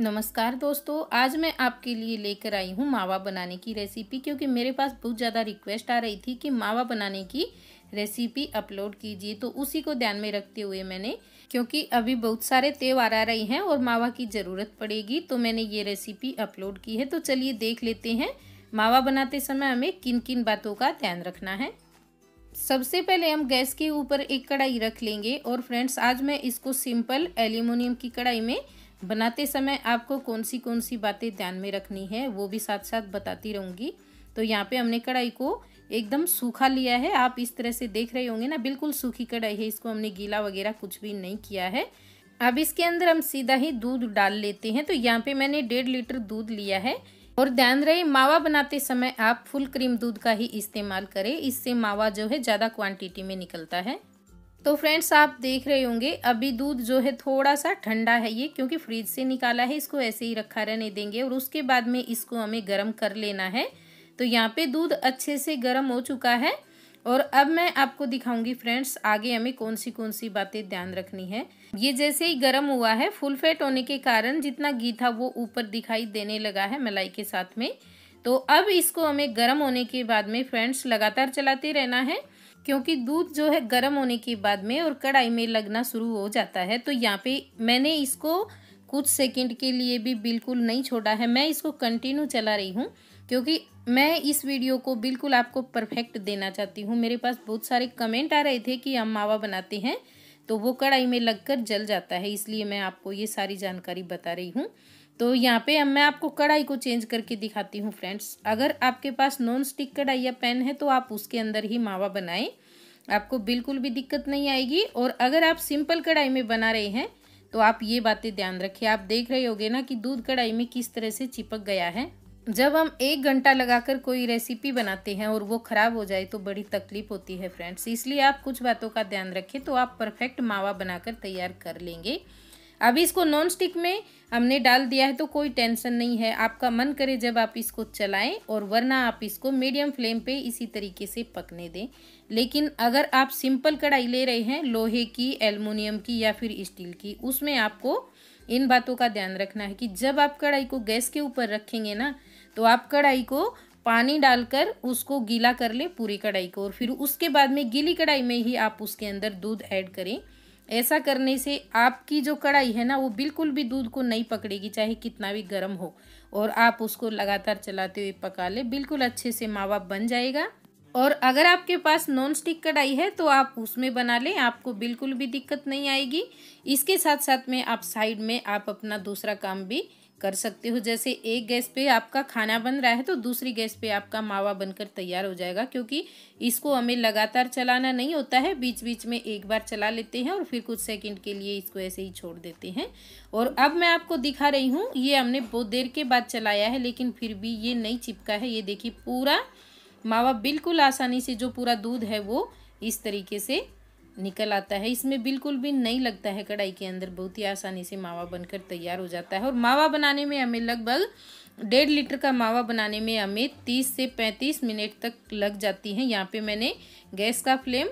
नमस्कार दोस्तों आज मैं आपके लिए लेकर आई हूँ मावा बनाने की रेसिपी क्योंकि मेरे पास बहुत ज़्यादा रिक्वेस्ट आ रही थी कि मावा बनाने की रेसिपी अपलोड कीजिए तो उसी को ध्यान में रखते हुए मैंने क्योंकि अभी बहुत सारे त्यौहार आ रहे हैं और मावा की ज़रूरत पड़ेगी तो मैंने ये रेसिपी अपलोड की है तो चलिए देख लेते हैं मावा बनाते समय हमें किन किन बातों का ध्यान रखना है सबसे पहले हम गैस के ऊपर एक कढ़ाई रख लेंगे और फ्रेंड्स आज मैं इसको सिंपल एल्यूमिनियम की कढ़ाई में बनाते समय आपको कौन सी कौन सी बातें ध्यान में रखनी है वो भी साथ साथ बताती रहूँगी तो यहाँ पे हमने कढ़ाई को एकदम सूखा लिया है आप इस तरह से देख रहे होंगे ना बिल्कुल सूखी कढ़ाई है इसको हमने गीला वगैरह कुछ भी नहीं किया है अब इसके अंदर हम सीधा ही दूध डाल लेते हैं तो यहाँ पे मैंने डेढ़ लीटर दूध लिया है और ध्यान रहे मावा बनाते समय आप फुल क्रीम दूध का ही इस्तेमाल करें इससे मावा जो है ज़्यादा क्वांटिटी में निकलता है तो फ्रेंड्स आप देख रहे होंगे अभी दूध जो है थोड़ा सा ठंडा है ये क्योंकि फ्रिज से निकाला है इसको ऐसे ही रखा रहने देंगे और उसके बाद में इसको हमें गर्म कर लेना है तो यहाँ पे दूध अच्छे से गर्म हो चुका है और अब मैं आपको दिखाऊंगी फ्रेंड्स आगे हमें कौन सी कौन सी बातें ध्यान रखनी है ये जैसे ही गर्म हुआ है फुल फैट होने के कारण जितना घी था वो ऊपर दिखाई देने लगा है मलाई के साथ में तो अब इसको हमें गर्म होने के बाद में फ्रेंड्स लगातार चलाते रहना है क्योंकि दूध जो है गर्म होने के बाद में और कढ़ाई में लगना शुरू हो जाता है तो यहाँ पे मैंने इसको कुछ सेकंड के लिए भी बिल्कुल नहीं छोड़ा है मैं इसको कंटिन्यू चला रही हूँ क्योंकि मैं इस वीडियो को बिल्कुल आपको परफेक्ट देना चाहती हूँ मेरे पास बहुत सारे कमेंट आ रहे थे कि हम मावा बनाते हैं तो वो कढ़ाई में लगकर जल जाता है इसलिए मैं आपको ये सारी जानकारी बता रही हूँ तो यहाँ पे अब मैं आपको कढ़ाई को चेंज करके दिखाती हूँ फ्रेंड्स अगर आपके पास नॉन स्टिक कढ़ाई या पैन है तो आप उसके अंदर ही मावा बनाएं आपको बिल्कुल भी दिक्कत नहीं आएगी और अगर आप सिंपल कढ़ाई में बना रहे हैं तो आप ये बातें ध्यान रखें आप देख रहे होगे ना कि दूध कढ़ाई में किस तरह से चिपक गया है जब हम एक घंटा लगाकर कोई रेसिपी बनाते हैं और वो ख़राब हो जाए तो बड़ी तकलीफ होती है फ्रेंड्स इसलिए आप कुछ बातों का ध्यान रखें तो आप परफेक्ट मावा बनाकर तैयार कर लेंगे अभी इसको नॉन स्टिक में हमने डाल दिया है तो कोई टेंशन नहीं है आपका मन करे जब आप इसको चलाएं और वरना आप इसको मीडियम फ्लेम पे इसी तरीके से पकने दें लेकिन अगर आप सिंपल कढ़ाई ले रहे हैं लोहे की एलमिनियम की या फिर स्टील की उसमें आपको इन बातों का ध्यान रखना है कि जब आप कढ़ाई को गैस के ऊपर रखेंगे ना तो आप कढ़ाई को पानी डालकर उसको गीला कर लें पूरी कढ़ाई को और फिर उसके बाद में गीली कढ़ाई में ही आप उसके अंदर दूध ऐड करें ऐसा करने से आपकी जो कढ़ाई है ना वो बिल्कुल भी दूध को नहीं पकड़ेगी चाहे कितना भी गर्म हो और आप उसको लगातार चलाते हुए पका ले बिल्कुल अच्छे से मावा बन जाएगा और अगर आपके पास नॉन स्टिक कढ़ाई है तो आप उसमें बना लें आपको बिल्कुल भी दिक्कत नहीं आएगी इसके साथ साथ में आप साइड में आप अपना दूसरा काम भी कर सकते हो जैसे एक गैस पे आपका खाना बन रहा है तो दूसरी गैस पे आपका मावा बनकर तैयार हो जाएगा क्योंकि इसको हमें लगातार चलाना नहीं होता है बीच बीच में एक बार चला लेते हैं और फिर कुछ सेकंड के लिए इसको ऐसे ही छोड़ देते हैं और अब मैं आपको दिखा रही हूँ ये हमने बहुत देर के बाद चलाया है लेकिन फिर भी ये नहीं चिपका है ये देखिए पूरा मावा बिल्कुल आसानी से जो पूरा दूध है वो इस तरीके से निकल आता है इसमें बिल्कुल भी नहीं लगता है कढ़ाई के अंदर बहुत ही आसानी से मावा बनकर तैयार हो जाता है और मावा बनाने में हमें लगभग डेढ़ लीटर का मावा बनाने में हमें तीस से पैंतीस मिनट तक लग जाती है यहाँ पे मैंने गैस का फ्लेम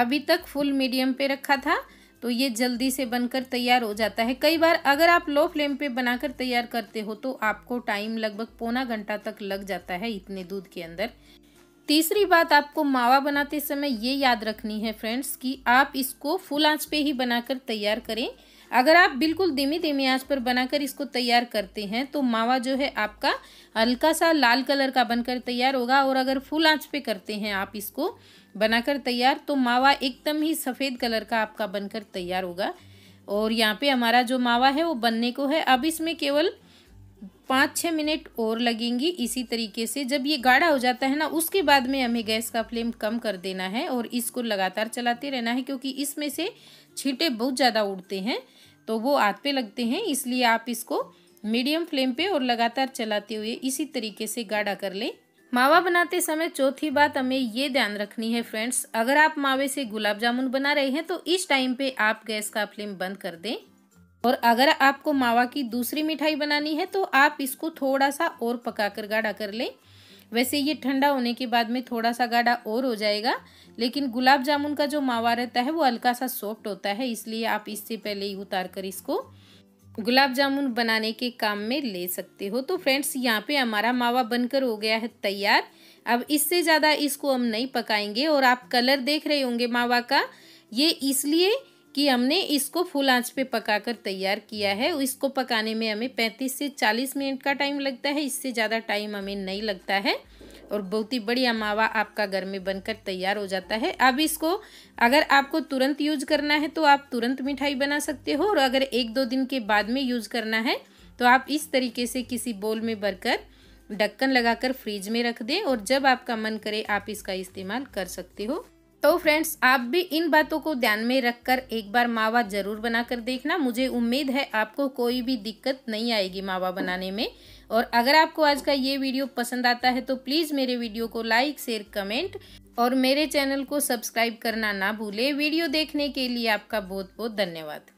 अभी तक फुल मीडियम पे रखा था तो ये जल्दी से बनकर तैयार हो जाता है कई बार अगर आप लो फ्लेम पे बनाकर तैयार करते हो तो आपको टाइम लगभग पौना घंटा तक लग जाता है इतने दूध के अंदर तीसरी बात आपको मावा बनाते समय ये याद रखनी है फ्रेंड्स कि आप इसको फुल आंच पे ही बनाकर तैयार करें अगर आप बिल्कुल धीमी धीमी आंच पर बनाकर इसको तैयार करते हैं तो मावा जो है आपका हल्का सा लाल कलर का बनकर तैयार होगा और अगर फुल आंच पे करते हैं आप इसको बनाकर तैयार तो मावा एकदम ही सफ़ेद कलर का आपका बनकर तैयार होगा और यहाँ पर हमारा जो मावा है वो बनने को है अब इसमें केवल पाँच छः मिनट और लगेंगी इसी तरीके से जब ये गाढ़ा हो जाता है ना उसके बाद में हमें गैस का फ्लेम कम कर देना है और इसको लगातार चलाते रहना है क्योंकि इसमें से छींटे बहुत ज़्यादा उड़ते हैं तो वो आग पे लगते हैं इसलिए आप इसको मीडियम फ्लेम पे और लगातार चलाते हुए इसी तरीके से गाढ़ा कर लें मावा बनाते समय चौथी बात हमें ये ध्यान रखनी है फ्रेंड्स अगर आप मावे से गुलाब जामुन बना रहे हैं तो इस टाइम पे आप गैस का फ्लेम बंद कर दें और अगर आपको मावा की दूसरी मिठाई बनानी है तो आप इसको थोड़ा सा और पका कर गाढ़ा कर लें वैसे ये ठंडा होने के बाद में थोड़ा सा गाढ़ा और हो जाएगा लेकिन गुलाब जामुन का जो मावा रहता है वो हल्का सा सॉफ्ट होता है इसलिए आप इससे पहले ही उतार कर इसको गुलाब जामुन बनाने के काम में ले सकते हो तो फ्रेंड्स यहाँ पे हमारा मावा बनकर हो गया है तैयार अब इससे ज़्यादा इसको हम नहीं पकाएंगे और आप कलर देख रहे होंगे मावा का ये इसलिए कि हमने इसको फुल आंच पे पकाकर तैयार किया है इसको पकाने में हमें 35 से 40 मिनट का टाइम लगता है इससे ज़्यादा टाइम हमें नहीं लगता है और बहुत ही बढ़िया मावा आपका घर में बनकर तैयार हो जाता है अब इसको अगर आपको तुरंत यूज करना है तो आप तुरंत मिठाई बना सकते हो और अगर एक दो दिन के बाद में यूज करना है तो आप इस तरीके से किसी बोल में भरकर ढक्कन लगाकर फ्रिज में रख दें और जब आपका मन करे आप इसका इस्तेमाल कर सकते हो तो फ्रेंड्स आप भी इन बातों को ध्यान में रखकर एक बार मावा ज़रूर बनाकर देखना मुझे उम्मीद है आपको कोई भी दिक्कत नहीं आएगी मावा बनाने में और अगर आपको आज का ये वीडियो पसंद आता है तो प्लीज़ मेरे वीडियो को लाइक शेयर कमेंट और मेरे चैनल को सब्सक्राइब करना ना भूलें वीडियो देखने के लिए आपका बहुत बहुत धन्यवाद